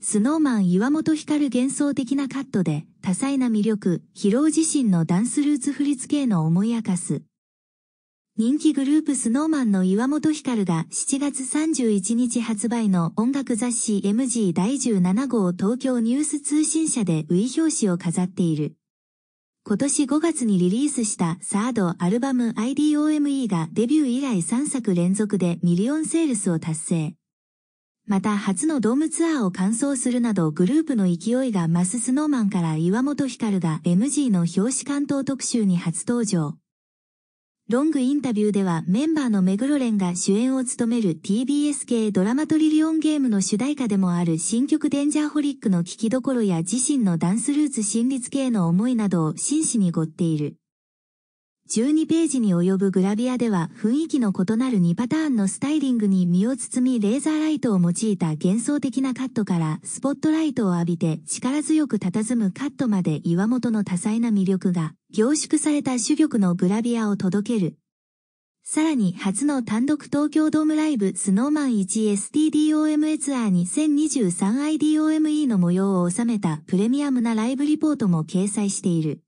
スノーマン岩本光幻想的なカットで多彩な魅力、疲労自身のダンスルーツ振り付けへの思い明かす。人気グループスノーマンの岩本光が7月31日発売の音楽雑誌 MG 第17号東京ニュース通信社でウィ表紙を飾っている。今年5月にリリースしたサードアルバム IDOME がデビュー以来3作連続でミリオンセールスを達成。また初のドームツアーを完走するなどグループの勢いが増すスノーマンから岩本光が MG の表紙関東特集に初登場。ロングインタビューではメンバーの目黒蓮が主演を務める TBS 系ドラマトリリオンゲームの主題歌でもある新曲デンジャーホリックの聴きどころや自身のダンスルーツ心理系の思いなどを真摯にごっている。12ページに及ぶグラビアでは雰囲気の異なる2パターンのスタイリングに身を包みレーザーライトを用いた幻想的なカットからスポットライトを浴びて力強く佇むカットまで岩本の多彩な魅力が凝縮された珠玉のグラビアを届ける。さらに初の単独東京ドームライブスノーマン 1STDOMA ツアー1 0 2 3 i d o m e の模様を収めたプレミアムなライブリポートも掲載している。